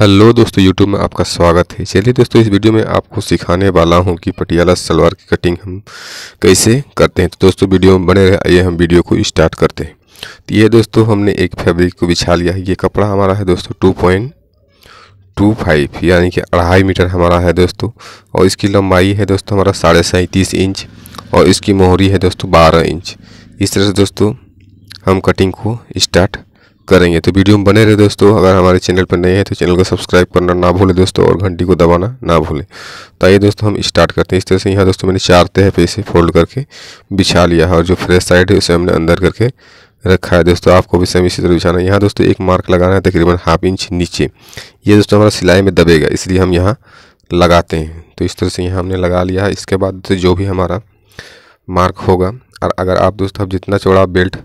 hello दोस्तों YouTube में आपका स्वागत है चलिए दोस्तों इस वीडियो में आपको सिखाने वाला हूं कि पटियाला सलवार की कटिंग हम कैसे करते हैं तो दोस्तों वीडियो में बने रहे आइए हम वीडियो को स्टार्ट करते हैं तो ये दोस्तों हमने एक फैब्रिक को बिछा लिया है ये कपड़ा हमारा है दोस्तों टू पॉइंट टू फाइव यानी कि अढ़ाई मीटर हमारा है दोस्तों और इसकी लंबाई है दोस्तों हमारा साढ़े सैंतीस इंच और इसकी मोहरी है दोस्तों बारह इंच इस तरह से दोस्तों हम कटिंग को स्टार्ट करेंगे तो वीडियो में बने रहे दोस्तों अगर हमारे चैनल पर नए हैं तो चैनल को सब्सक्राइब करना ना भूले दोस्तों और घंटी को दबाना ना भूले तो आइए दोस्तों हम स्टार्ट करते हैं इस तरह से यहाँ दोस्तों मैंने चार तह पे इसे फोल्ड करके बिछा लिया है और जो फ्रेश साइड है उसे हमने अंदर करके रखा है दोस्तों आपको भी सेम इसी तरह बिछाना है यहाँ दोस्तों एक मार्क लगाना है तकरीबन हाफ इंच नीचे ये दोस्तों हमारा सिलाई में दबेगा इसलिए हम यहाँ लगाते हैं तो इस तरह से यहाँ हमने लगा लिया है इसके बाद जो भी हमारा मार्क होगा और अगर आप दोस्तों आप जितना चौड़ा बेल्ट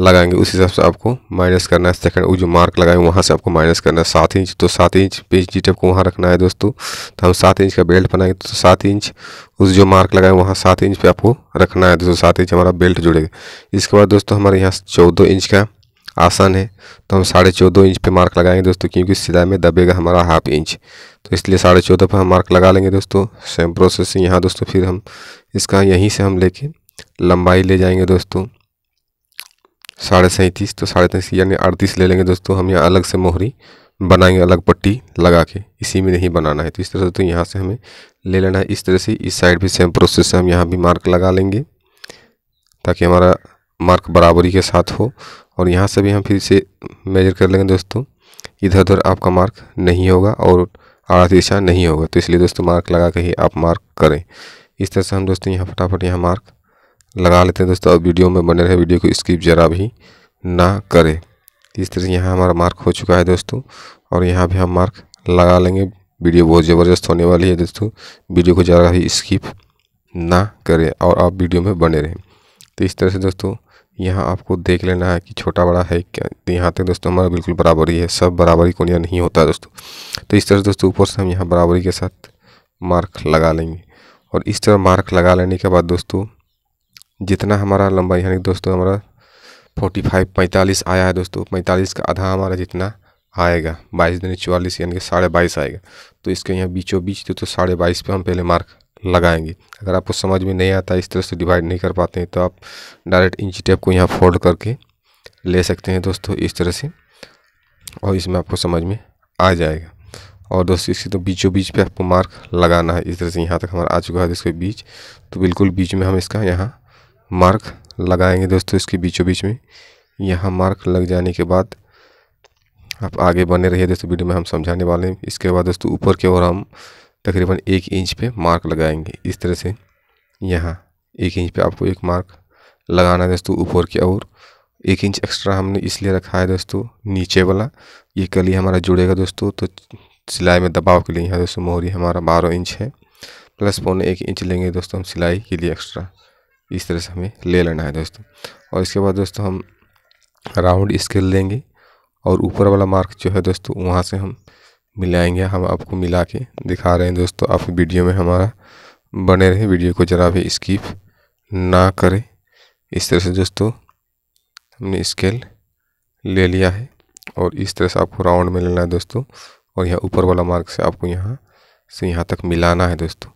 लगाएंगे उस हिसाब से आपको माइनस करना है सेकंड वो जो मार्क लगाए वहाँ से आपको माइनस करना है सात इंच तो सात इंच पेज डिटेप को वहाँ रखना है दोस्तों तो हम सात इंच का बेल्ट बनाएंगे तो सात इंच उस जो मार्क लगाए वहाँ सात इंच पे आपको रखना है दोस्तों सात इंच हमारा बेल्ट जुड़ेगा इसके बाद दोस्तों हमारे यहाँ चौदह इंच का आसन है तो हम साढ़े चौदह इंच पे मार्क लगाएंगे दोस्तों क्योंकि सिलाई में दबेगा हमारा हाफ इंच तो इसलिए साढ़े चौदह पर हम मार्क लगा लेंगे दोस्तों सेम प्रोसेस यहाँ दोस्तों फिर हम इसका यहीं से हम लेके लंबाई ले जाएंगे दोस्तों साढ़े सैंतीस तो साढ़े तैंतीस यानी अड़तीस ले लेंगे दोस्तों हम यहाँ अलग से मोहरी बनाएंगे अलग पट्टी लगा के इसी में नहीं बनाना है तो इस तरह से तो यहाँ से हमें ले लेना है इस तरह से इस साइड भी सेम प्रोसेस से हम यहाँ भी मार्क लगा लेंगे ताकि हमारा मार्क बराबरी के साथ हो और यहाँ से भी हम फिर से मेजर कर लेंगे दोस्तों इधर उधर आपका मार्क नहीं होगा और आड़ा तिरछा नहीं होगा तो इसलिए दोस्तों मार्क लगा के ही आप मार्क करें इस तरह से हम दोस्तों यहाँ फटाफट यहाँ मार्क लगा लेते हैं दोस्तों अब वीडियो में बने रहे वीडियो को स्किप ज़रा भी ना करें इस तरह से यहाँ हमारा मार्क हो चुका है दोस्तों और यहाँ भी हम मार्क लगा लेंगे वीडियो बहुत ज़बरदस्त होने वाली है दोस्तों वीडियो को ज़रा भी स्किप ना करें और आप वीडियो में बने रहें तो इस तरह से दोस्तों यहाँ आपको देख लेना है कि छोटा बड़ा है क्या यहाँ तक दोस्तों हमारा बिल्कुल बराबरी है सब बराबरी कोनिया नहीं होता दोस्तों तो इस तरह से दोस्तों ऊपर से हम यहाँ बराबरी के साथ मार्क लगा लेंगे और इस तरह मार्क लगा लेने के बाद दोस्तों जितना हमारा लंबाई यानी दोस्तों हमारा फोर्टी फाइव पैंतालीस आया है दोस्तों पैंतालीस का आधा हमारा जितना आएगा बाईस दिन चौवालीस यानी कि साढ़े बाईस आएगा तो इसके यहाँ बीचों बीच तो, तो साढ़े बाईस पर हम पहले मार्क लगाएंगे अगर आपको समझ में नहीं आता इस तरह से डिवाइड नहीं कर पाते हैं तो आप डायरेक्ट इंची टेप को यहाँ फोल्ड करके ले सकते हैं दोस्तों इस तरह से और इसमें आपको समझ में आ जाएगा और दोस्तों इसके तो बीचों बीच पे आपको मार्क लगाना है इस तरह से यहाँ तक हमारा आ चुका है इसके बीच तो बिल्कुल बीच में हम इसका यहाँ मार्क लगाएंगे दोस्तों इसके बीचों बीच में यहाँ मार्क लग जाने के बाद आप आगे बने रहिए दोस्तों वीडियो में हम समझाने वाले हैं इसके बाद दोस्तों ऊपर की ओर हम तकरीबन एक इंच पे मार्क लगाएंगे इस तरह से यहाँ एक इंच पे आपको एक मार्क लगाना है दोस्तों ऊपर की ओर एक इंच एक्स्ट्रा हमने इसलिए रखा है दोस्तों नीचे वाला ये कली हमारा जुड़ेगा दोस्तों तो सिलाई में दबाव के लिए यहाँ दोस्तों मोहरी हमारा बारह इंच है प्लस पौने एक इंच लेंगे दोस्तों हम सिलाई के लिए एक्स्ट्रा इस तरह से हमें ले लेना है दोस्तों और इसके बाद दोस्तों हम राउंड स्केल देंगे और ऊपर वाला मार्क जो है दोस्तों वहाँ से हम मिलाएंगे हम आपको मिला के दिखा रहे हैं दोस्तों आप वीडियो में हमारा बने रहे वीडियो को ज़रा भी स्किप ना करें इस तरह से दोस्तों हमने स्केल ले लिया है और इस तरह से आपको राउंड में लेना है दोस्तों और यहाँ ऊपर वाला मार्क से आपको यहाँ से यहाँ तक मिलाना है दोस्तों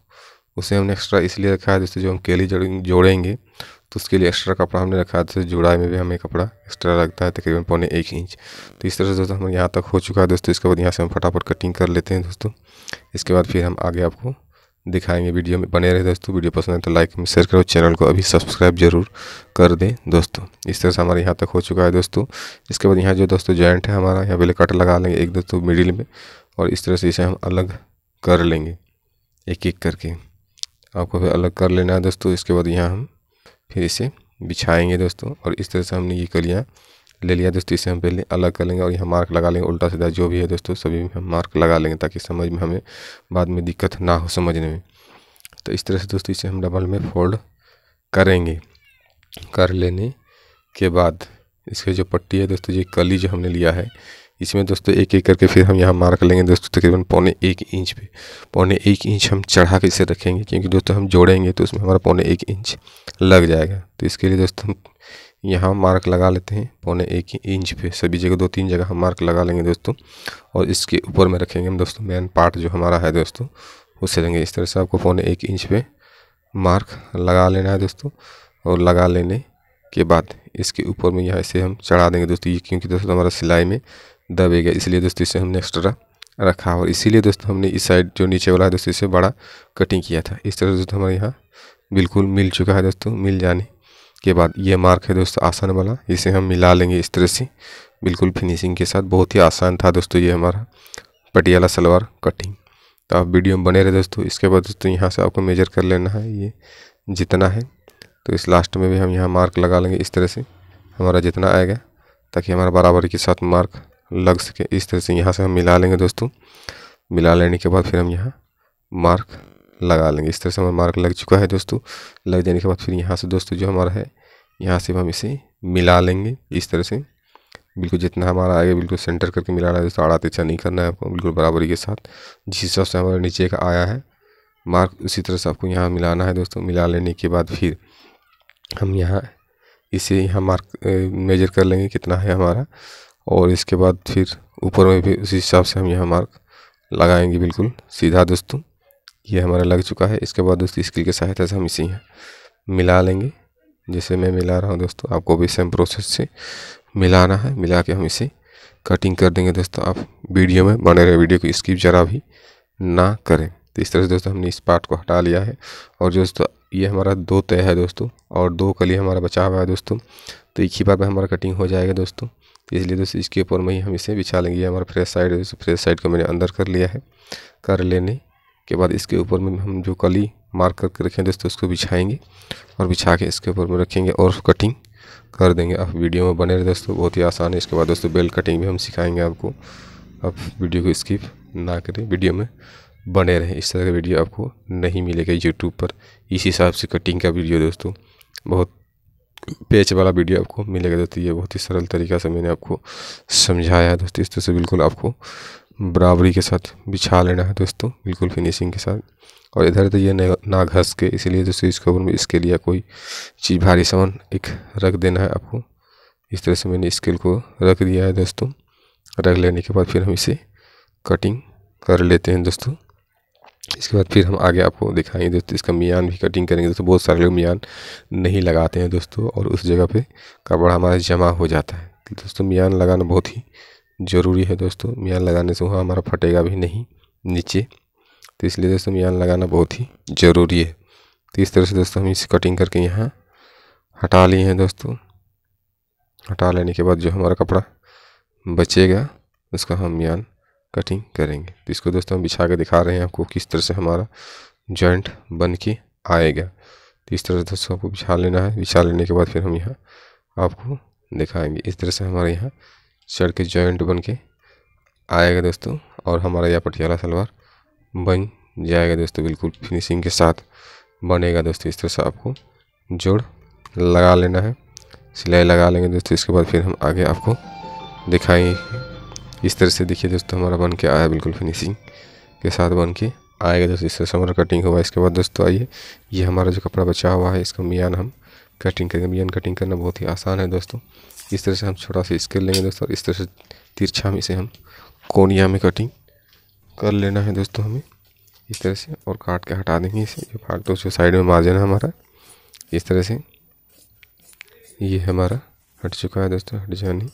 उसे हमने एक्स्ट्रा इसलिए रखा है जैसे जो हम केली जोड़ेंगे तो उसके लिए एक्स्ट्रा कपड़ा हमने रखा है जैसे जुड़ाई में भी हमें कपड़ा एक्स्ट्रा लगता है तकरीबन पौने एक इंच तो इस तरह से दोस्तों हमारे यहाँ तक हो चुका है दोस्तों इसके बाद यहाँ से हम फटाफट कटिंग कर लेते हैं दोस्तों इसके बाद फिर हम आगे आपको दिखाएंगे वीडियो में बने रहे दोस्तों वीडियो पसंद है तो लाइक में शेयर करो चैनल को अभी सब्सक्राइब जरूर कर दें दोस्तों इस तरह से हमारे यहाँ तक हो चुका है दोस्तों इसके बाद यहाँ जो दोस्तों जॉइंट है हमारा यहाँ पहले कट लगा लेंगे एक दोस्तों मिडिल में और इस तरह से इसे हम अलग कर लेंगे एक एक करके आपको फिर अलग कर लेना है दोस्तों इसके बाद यहाँ हम फिर इसे बिछाएंगे दोस्तों और इस तरह से हमने ये कलियाँ ले लिया दोस्तों इसे हम पहले अलग कर लेंगे और यहाँ मार्क लगा लेंगे उल्टा सीधा जो भी है दोस्तों सभी में हम मार्क लगा लेंगे ताकि समझ में हमें बाद में दिक्कत ना हो समझने में तो इस तरह से दोस्तों इसे हम डबल में फोल्ड करेंगे कर लेने के बाद इसकी जो पट्टी है दोस्तों ये कली जो हमने लिया है इसमें दोस्तों एक एक करके फिर हम यहाँ मार्क लेंगे दोस्तों तकरीबन पौने एक इंच पे पौने एक इंच हम चढ़ा के इसे रखेंगे क्योंकि दोस्तों हम जोड़ेंगे तो उसमें हमारा पौने एक इंच लग जाएगा तो इसके लिए दोस्तों हम यहाँ मार्क लगा लेते हैं पौने एक इंच पे सभी जगह दो तीन जगह हम मार्क लगा लेंगे दोस्तों और इसके ऊपर में रखेंगे हम दोस्तों मेन पार्ट जो हमारा है दोस्तों उसे लेंगे इस तरह से आपको पौने एक इंच पे मार्क लगा लेना है दोस्तों और लगा लेने के बाद इसके ऊपर में यहाँ इसे हम चढ़ा देंगे दोस्तों ये क्योंकि दोस्तों हमारा सिलाई में दबेगा इसलिए दोस्तों इसे हमने एक्स्ट्रा रखा और इसीलिए दोस्तों हमने इस साइड जो नीचे वाला है दोस्तों इसे बड़ा कटिंग किया था इस तरह दोस्तों हमारे यहाँ बिल्कुल मिल चुका है दोस्तों मिल जाने के बाद ये मार्क है दोस्तों आसान वाला इसे हम मिला लेंगे इस तरह से बिल्कुल फिनिशिंग के साथ बहुत ही आसान था दोस्तों ये हमारा पटियाला सलवार कटिंग तो आप वीडियो में बने रहे दोस्तों इसके बाद दोस्तों यहाँ से आपको मेजर कर लेना है ये जितना है तो इस लास्ट में भी हम यहाँ मार्क लगा लेंगे इस तरह से हमारा जितना आएगा ताकि हमारा बराबरी के साथ मार्क लग सके इस तरह से यहाँ से हम मिला लेंगे दोस्तों मिला लेने के बाद फिर हम यहाँ मार्क लगा लेंगे इस तरह से हमारा मार्क लग चुका है दोस्तों लग जाने के बाद फिर यहाँ से दोस्तों जो हमारा है यहाँ से हम इसे मिला लेंगे इस तरह से बिल्कुल जितना हमारा आएगा बिल्कुल सेंटर करके मिला रहा है दोस्तों आड़ा तिरछा नहीं करना है आपको बिल्कुल बराबरी के साथ जिस हिसाब से हमारा नीचे का आया है मार्क उसी तरह से आपको यहाँ मिलाना है दोस्तों मिला लेने के बाद फिर हम यहाँ इसे यहाँ मार्क मेजर कर लेंगे कितना है हमारा और इसके बाद फिर ऊपर में भी उसी हिसाब से हम यहाँ मार्क लगाएंगे बिल्कुल सीधा दोस्तों ये हमारा लग चुका है इसके बाद दोस्तों स्किल की सहायता से हम इसे यहाँ मिला लेंगे जैसे मैं मिला रहा हूँ दोस्तों आपको भी सेम प्रोसेस से मिलाना है मिला के हम इसे कटिंग कर देंगे दोस्तों आप वीडियो में बने रहे वीडियो को स्किप ज़रा भी ना करें तो इस तरह से दोस्तों हमने इस पार्ट को हटा लिया है और दोस्तों ये हमारा दो तय है दोस्तों और दो कली हमारा बचा हुआ है दोस्तों तो एक ही बार में हमारा कटिंग हो जाएगा दोस्तों इसलिए दोस्तों इसके ऊपर में ही हम इसे बिछा लेंगे हमारा फ्रेश साइड है फ्रेश साइड को मैंने अंदर कर लिया है कर लेने के बाद इसके ऊपर में हम जो कली मार्क करके रखें दोस्तों उसको बिछाएंगे और बिछा के इसके ऊपर में रखेंगे और कटिंग कर देंगे आप वीडियो में बने रहे दोस्तों बहुत ही आसान है इसके बाद दोस्तों बेल कटिंग भी हम सिखाएंगे आपको आप वीडियो को स्किप ना करें वीडियो में बने रहें इस तरह का वीडियो आपको नहीं मिलेगा यूट्यूब पर इस हिसाब से कटिंग का वीडियो दोस्तों बहुत पेज वाला वीडियो आपको मिलेगा दोस्तों ये बहुत ही सरल तरीका से मैंने आपको समझाया है दोस्तों इस तरह से बिल्कुल आपको बराबरी के साथ बिछा लेना है दोस्तों बिल्कुल फिनिशिंग के साथ और इधर तो ये ना घस के इसीलिए दोस्तों इसके ऊपर में इसके लिए कोई चीज़ भारी सामान एक रख देना है आपको इस तरह से मैंने स्केल को रख दिया है दोस्तों रख लेने के बाद फिर हम इसे कटिंग कर लेते हैं दोस्तों इसके बाद फिर हम आगे आपको दिखाएंगे दोस्तों इसका मियान भी कटिंग करेंगे दोस्तों बहुत सारे लोग मियान नहीं लगाते हैं दोस्तों और उस जगह पे कपड़ा हमारा जमा हो जाता है दोस्तों मियान लगाना बहुत ही ज़रूरी है दोस्तों मियान लगाने से वहाँ हमारा फटेगा भी नहीं नीचे तो इसलिए दोस्तों मियान लगाना बहुत ही ज़रूरी है तो इस तरह से दोस्तों हम इसे कटिंग करके यहाँ हटा लिए हैं दोस्तों हटा लेने के बाद जो हमारा कपड़ा बचेगा उसका हम मियान कटिंग करेंगे तो इसको दोस्तों हम बिछा के दिखा रहे हैं आपको किस तरह से हमारा जॉइंट बन के आएगा तो इस तरह से दोस्तों आपको बिछा लेना है बिछा लेने के बाद फिर हम यहाँ आपको दिखाएंगे इस तरह से हमारे यहाँ शर्ट के जॉइंट बन के आएगा दोस्तों और हमारा यह पटियाला सलवार बन जाएगा दोस्तों बिल्कुल फिनिशिंग के साथ बनेगा दोस्तों इस तरह से आपको जोड़ लगा लेना है सिलाई लगा लेंगे दोस्तों इसके बाद फिर हम आगे आपको दिखाएंगे इस तरह से देखिए दोस्तों हमारा बन के आया बिल्कुल फिनिशिंग के साथ बन के आएगा दोस्तों इस तरह से हमारा कटिंग हुआ इसके बाद दोस्तों आइए ये हमारा जो कपड़ा बचा हुआ है इसका मियान हम कटिंग करेंगे मियान कटिंग करना बहुत ही आसान है दोस्तों इस तरह से हम छोटा सा स्केल लेंगे दोस्तों इस तरह से तिरछा में इसे हम कोनिया में कटिंग कर लेना है दोस्तों हमें इस तरह से और काट के हटा देंगे इसे जो फाड़ तो साइड में मार्जिन है हमारा इस तरह से ये हमारा हट चुका है दोस्तों हट जाने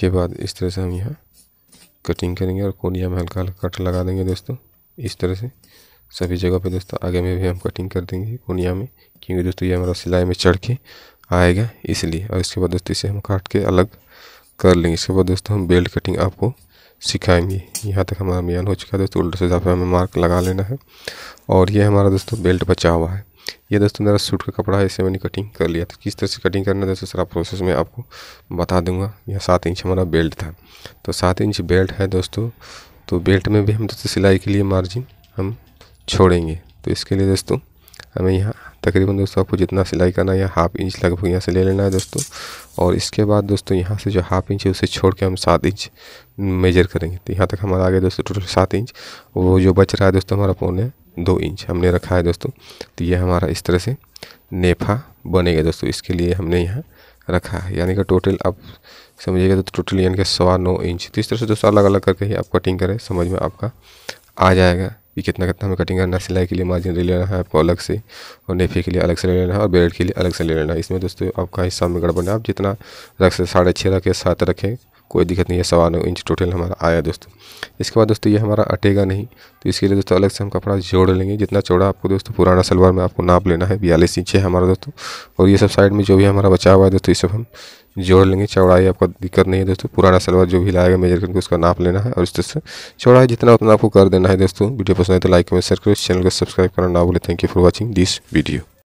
के बाद इस तरह से हम यहाँ कटिंग करेंगे और कोनिया में हल्का हल्का कट लगा देंगे दोस्तों इस तरह से सभी जगह पे दोस्तों आगे में भी हम कटिंग कर देंगे कोनिया में क्योंकि दोस्तों ये हमारा सिलाई में चढ़ के आएगा इसलिए और इसके बाद दोस्तों इसे हम काट के अलग कर लेंगे इसके बाद दोस्तों हम बेल्ट कटिंग आपको सिखाएंगे यहाँ तक हमारा मियान हो चुका है दोस्तों उल्टे से जहाँ पर हमें मार्क लगा लेना है और ये हमारा दोस्तों बेल्ट बचा हुआ है ये दोस्तों मेरा सूट का कपड़ा है इसे मैंने कटिंग कर लिया तो किस तरह से कटिंग करना है दोस्तों सारा प्रोसेस मैं आपको बता दूंगा यह सात इंच हमारा बेल्ट था तो सात इंच बेल्ट है दोस्तों तो बेल्ट में भी हम दोस्तों सिलाई के लिए मार्जिन हम छोड़ेंगे तो इसके लिए दोस्तों हमें यहाँ तकरीबन दोस्तों आपको जितना सिलाई करना है या हाफ इंच लगभग यहाँ से ले लेना है दोस्तों और इसके बाद दोस्तों यहाँ से जो हाफ इंच है उसे छोड़ के हम सात इंच मेजर करेंगे तो यहाँ तक हमारा आगे दोस्तों टोटल सात इंच वो जो बच रहा है दोस्तों हमारा पौने दो इंच हमने रखा है दोस्तों तो ये हमारा इस तरह से नेफा बनेगा दोस्तों इसके लिए हमने यहाँ रखा है यानी कि टोटल आप समझिएगा तो टोटल यानी कि सवा नौ इंच तो इस तरह से दोस्तों अलग अलग करके ही आप कटिंग करें समझ में आपका आ जाएगा कि कितना कितना हमें कटिंग करना सिलाई के लिए मार्जिन ले लेना है आपको अलग से और नेफे के लिए अलग से ले लेना है और बेल्ट के लिए अलग से ले लेना है इसमें दोस्तों आपका हिस्सा में गड़बड़ना आप जितना रख सकते साढ़े छः रखें सात रखें कोई दिक्कत नहीं है सवा नौ इंच टोटल हमारा आया दोस्तों इसके बाद दोस्तों ये हमारा अटेगा नहीं तो इसके लिए दोस्तों अलग से हम कपड़ा जोड़ लेंगे जितना चौड़ा आपको दोस्तों पुराना सलवार में आपको नाप लेना है बयालीस इंच है हमारा दोस्तों और ये सब साइड में जो भी हमारा बचा हुआ है दोस्तों ये सब हम जोड़ लेंगे चौड़ाई आपका दिक्कत नहीं है दोस्तों पुराना सलवार जो भी लाएगा मेजर करके उसका नाप लेना है और इस तरह से चौड़ाई जितना उतना आपको कर देना है दोस्तों वीडियो पसंद है तो लाइक कमेंट शेयर करो चैनल को सब्सक्राइब करना ना बोले thank you for watching this video